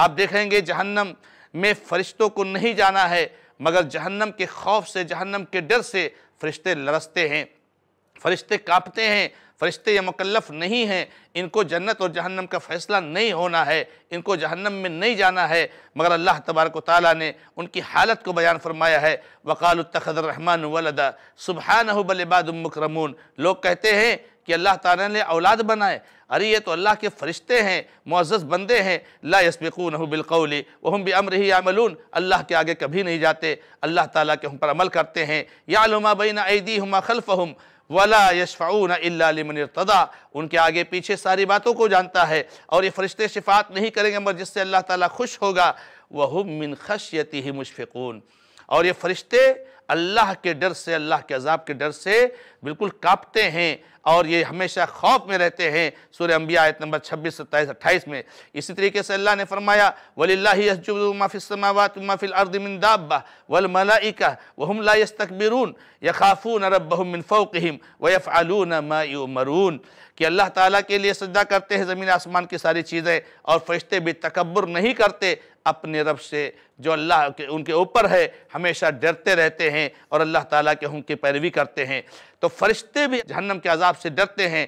آپ دیکھیں گے جہنم میں فرشتوں کو نہیں جانا ہے مگر جہنم کے خوف سے جہنم کے ڈر سے فرشتے لرستے ہیں فرشتے کاپتے ہیں فرشتے یا مکلف نہیں ہیں ان کو جنت اور جہنم کا فیصلہ نہیں ہونا ہے ان کو جہنم میں نہیں جانا ہے مگر اللہ تبارک و تعالیٰ نے ان کی حالت کو بیان فرمایا ہے وَقَالُ اتَّخَذَ الرَّحْمَانُ والدا سُبْحَانَهُ نہ بل بادم مکرمون لوگ کہتے ہیں کہ اللہ تعالیٰ نے اولاد بنائے ارے یہ تو اللہ کے فرشتے ہیں معزز بندے ہیں لا یسبقونہ بالقول وہم بھی امرحی اللہ کے آگے کبھی نہیں جاتے اللہ تعالیٰ کے ہم پر عمل کرتے ہیں یعلما بین ایدیہما خلفہم وَلَا يَشْفَعُونَ ولا یشفعنا اللہ ان کے آگے پیچھے ساری باتوں کو جانتا ہے اور یہ فرشتے شفاعت نہیں کریں گے مگر جس سے اللہ تعالیٰ خوش ہوگا وَهُم مِّن خَشْيَتِهِ مُشْفِقُونَ اور یہ فرشتے اللہ کے ڈر سے اللہ کے عذاب کے ڈر سے بالکل کاپتے ہیں اور یہ ہمیشہ خوف میں رہتے ہیں سورہ انبیاء آیت نمبر 26 ستائیس اٹھائیس میں اسی طریقے سے اللہ نے فرمایا وَلِلَّهِ اللہ مَا فِي السَّمَاوَاتِ مَا فِي الْأَرْضِ مِن دَابَّةِ وَالْمَلَائِكَةِ وَهُمْ لَا يَسْتَكْبِرُونَ يَخَافُونَ رَبَّهُمْ مِن فَوْقِهِمْ وَيَفْعَلُونَ مَا يُؤْمَرُونَ کہ اللہ تعالیٰ کے لیے سجدہ کرتے ہیں زمین آسمان کی ساری چیزیں اور فرشتے بھی تکبر نہیں کرتے اپنے رب سے جو اللہ کے ان کے اوپر ہے ہمیشہ ڈرتے رہتے ہیں ہیں اور اللہ تعالیٰ کے ہم کی پیروی کرتے ہیں تو فرشتے بھی جہنم کے عذاب سے ڈرتے ہیں